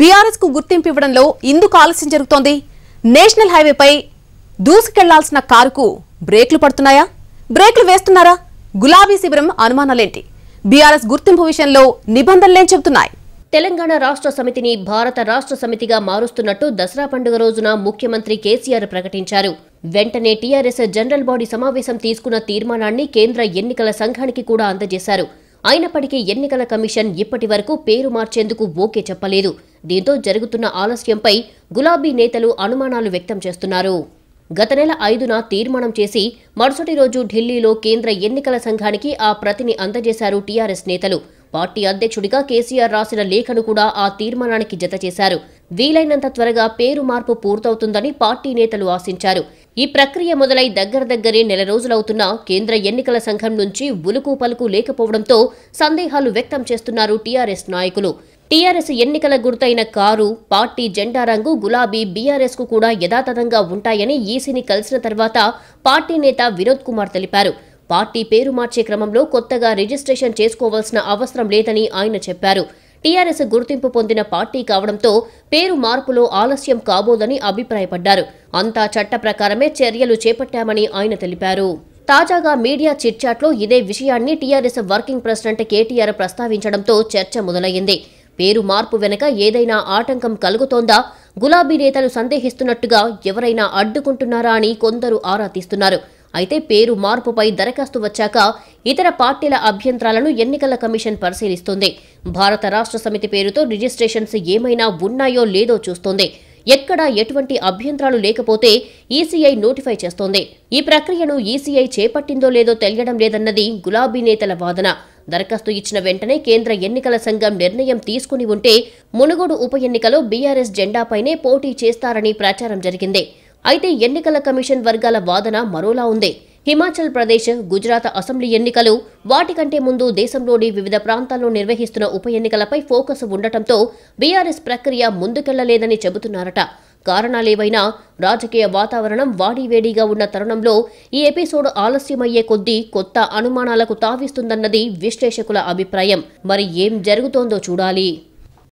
BRS కు గుర్తింపు ఇవ్వడంలో ఇందుకు ఆలస్యం జరుగుతోంది నేషనల్ హైవేపై దూసుకెళ్లాల్సిన కారుకు బ్రేక్లు పడుతున్నాయా బ్రేక్లు వేస్తున్నారా గులాబీ శిబిరం అనుమానాలేంటి బీఆర్ఎస్ గుర్తింపు విషయంలో నిబంధనలేం చెబుతున్నాయి తెలంగాణ రాష్ట్ర సమితిని భారత రాష్ట్ర సమితిగా మారుస్తున్నట్టు దసరా పండుగ రోజున ముఖ్యమంత్రి కేసీఆర్ ప్రకటించారు వెంటనే టీఆర్ఎస్ జనరల్ బాడీ సమావేశం తీసుకున్న తీర్మానాన్ని కేంద్ర ఎన్నికల సంఘానికి కూడా అందజేశారు అయినప్పటికీ ఎన్నికల కమిషన్ ఇప్పటి వరకు పేరు మార్చేందుకు ఓకే చెప్పలేదు దీంతో జరుగుతున్న ఆలస్యంపై గులాబీ నేతలు అనుమానాలు వ్యక్తం చేస్తున్నారు గత నెల ఐదున తీర్మానం చేసి మరుసటి రోజు ఢిల్లీలో కేంద్ర ఎన్నికల సంఘానికి ఆ ప్రతిని అందజేశారు టీఆర్ఎస్ నేతలు పార్టీ అధ్యక్షుడిగా కేసీఆర్ రాసిన లేఖను కూడా ఆ తీర్మానానికి జత చేశారు వీలైనంత త్వరగా పేరు మార్పు పూర్తవుతుందని పార్టీ నేతలు ఆశించారు ఈ ప్రక్రియ మొదలై దగ్గర దగ్గరే నెల రోజులవుతున్నా కేంద్ర ఎన్నికల సంఘం నుంచి ఉలుకు పలుకు లేకపోవడంతో సందేహాలు వ్యక్తం చేస్తున్నారు టీఆర్ఎస్ నాయకులు టీఆర్ఎస్ ఎన్నికల గుర్తైన కారు పార్టీ జెండా రంగు గులాబీ బీఆర్ఎస్ కు కూడా యథాతథంగా ఉంటాయని ఈసీని కలిసిన తర్వాత పార్టీ నేత వినోద్ కుమార్ తెలిపారు పార్టీ పేరు మార్చే క్రమంలో కొత్తగా రిజిస్ట్రేషన్ చేసుకోవాల్సిన అవసరం లేదని ఆయన చెప్పారు టీఆర్ఎస్ గుర్తింపు పొందిన పార్టీ కావడంతో పేరు మార్పులో ఆలస్యం కాబోదని అభిప్రాయపడ్డారు అంతా చట్ట ప్రకారమే చర్యలు చేపట్టామని ఆయన తెలిపారు తాజాగా మీడియా చిట్చాట్లో ఇదే విషయాన్ని టీఆర్ఎస్ వర్కింగ్ ప్రెసిడెంట్ కేటీఆర్ ప్రస్తావించడంతో చర్చ మొదలయ్యింది పేరు మార్పు వెనుక ఏదైనా ఆటంకం కలుగుతోందా గులాబీ నేతలు సందేహిస్తున్నట్టుగా ఎవరైనా అడ్డుకుంటున్నారా అని కొందరు ఆరా తీస్తున్నారు అయితే పేరు మార్పుపై దరఖాస్తు వచ్చాక ఇతర పార్టీల అభ్యంతరాలను ఎన్నికల కమిషన్ పరిశీలిస్తుంది భారత రాష్ట్ర సమితి పేరుతో రిజిస్ట్రేషన్స్ ఏమైనా ఉన్నాయో లేదో చూస్తోంది ఎక్కడా ఎటువంటి అభ్యంతరాలు లేకపోతే ఈసీఐ నోటిఫై చేస్తోంది ఈ ప్రక్రియను ఈసీఐ చేపట్టిందో లేదో తెలియడం లేదన్నది గులాబీ నేతల వాదన దరఖాస్తు ఇచ్చిన వెంటనే కేంద్ర ఎన్నికల సంఘం నిర్ణయం తీసుకుని ఉంటే మునుగోడు ఉప ఎన్నికలో బీఆర్ఎస్ జెండాపైనే పోటీ చేస్తారని ప్రచారం జరిగింది అయితే ఎన్నికల కమిషన్ వర్గాల వాదన మరోలా ఉంది హిమాచల్ ప్రదేశ్ గుజరాత్ అసెంబ్లీ ఎన్నికలు వాటికంటే ముందు దేశంలోని వివిధ ప్రాంతాల్లో నిర్వహిస్తున్న ఉప ఎన్నికలపై ఫోకస్ ఉండటంతో బీఆర్ఎస్ ప్రక్రియ ముందుకెళ్లలేదని చెబుతున్నారట కారణాలేవైనా రాజకీయ వాతావరణం వాడివేడిగా ఉన్న తరుణంలో ఈ ఎపిసోడ్ ఆలస్యమయ్యే కొద్దీ కొత్త అనుమానాలకు తావిస్తుందన్నది విశ్లేషకుల అభిప్రాయం మరి ఏం జరుగుతోందో చూడాలి